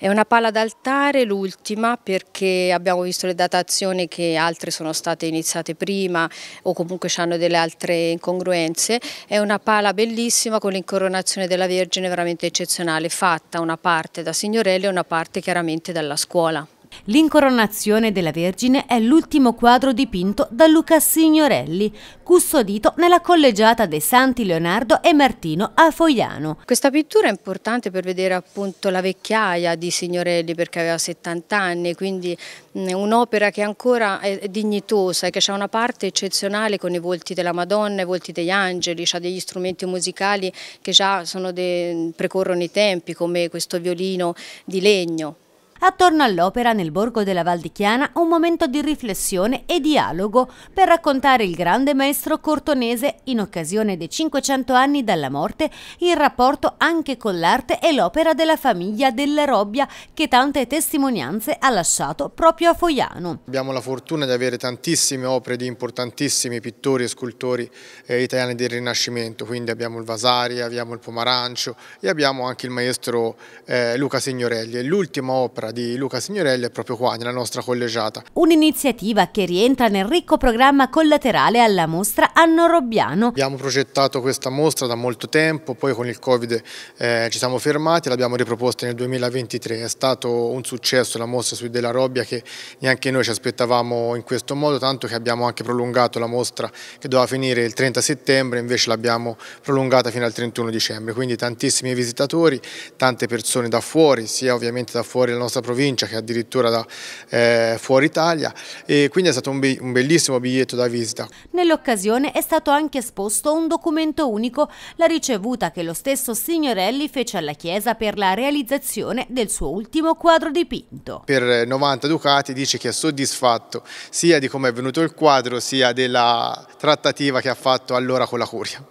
È una pala d'altare l'ultima perché abbiamo visto le datazioni che altre sono state iniziate prima o comunque hanno delle altre incongruenze. È una pala bellissima con l'incoronazione della Vergine veramente eccezionale, fatta una parte da signorelle e una parte chiaramente dalla scuola. L'incoronazione della Vergine è l'ultimo quadro dipinto da Luca Signorelli, custodito nella collegiata dei Santi Leonardo e Martino a Fogliano. Questa pittura è importante per vedere appunto la vecchiaia di Signorelli perché aveva 70 anni, quindi un'opera che ancora è dignitosa e che ha una parte eccezionale con i volti della Madonna, i volti degli angeli, ha degli strumenti musicali che già de... precorrono i tempi come questo violino di legno attorno all'opera nel borgo della Val di Chiana un momento di riflessione e dialogo per raccontare il grande maestro cortonese in occasione dei 500 anni dalla morte il rapporto anche con l'arte e l'opera della famiglia della Robbia che tante testimonianze ha lasciato proprio a Foiano. Abbiamo la fortuna di avere tantissime opere di importantissimi pittori e scultori eh, italiani del Rinascimento, quindi abbiamo il Vasari, abbiamo il Pomarancio e abbiamo anche il maestro eh, Luca Signorelli. L'ultima opera carriera di Luca Signorelli è proprio qua, nella nostra collegiata. Un'iniziativa che rientra nel ricco programma collaterale alla mostra Anno Robbiano. Abbiamo progettato questa mostra da molto tempo, poi con il Covid eh, ci siamo fermati, l'abbiamo riproposta nel 2023. È stato un successo la mostra su della Robbia che neanche noi ci aspettavamo in questo modo, tanto che abbiamo anche prolungato la mostra che doveva finire il 30 settembre, invece l'abbiamo prolungata fino al 31 dicembre. Quindi tantissimi visitatori, tante persone da fuori, sia ovviamente da fuori la nostra nostra provincia che è addirittura da eh, fuori Italia e quindi è stato un, be un bellissimo biglietto da visita. Nell'occasione è stato anche esposto un documento unico, la ricevuta che lo stesso Signorelli fece alla Chiesa per la realizzazione del suo ultimo quadro dipinto. Per 90 eh, ducati dice che è soddisfatto sia di come è venuto il quadro sia della trattativa che ha fatto allora con la Curia.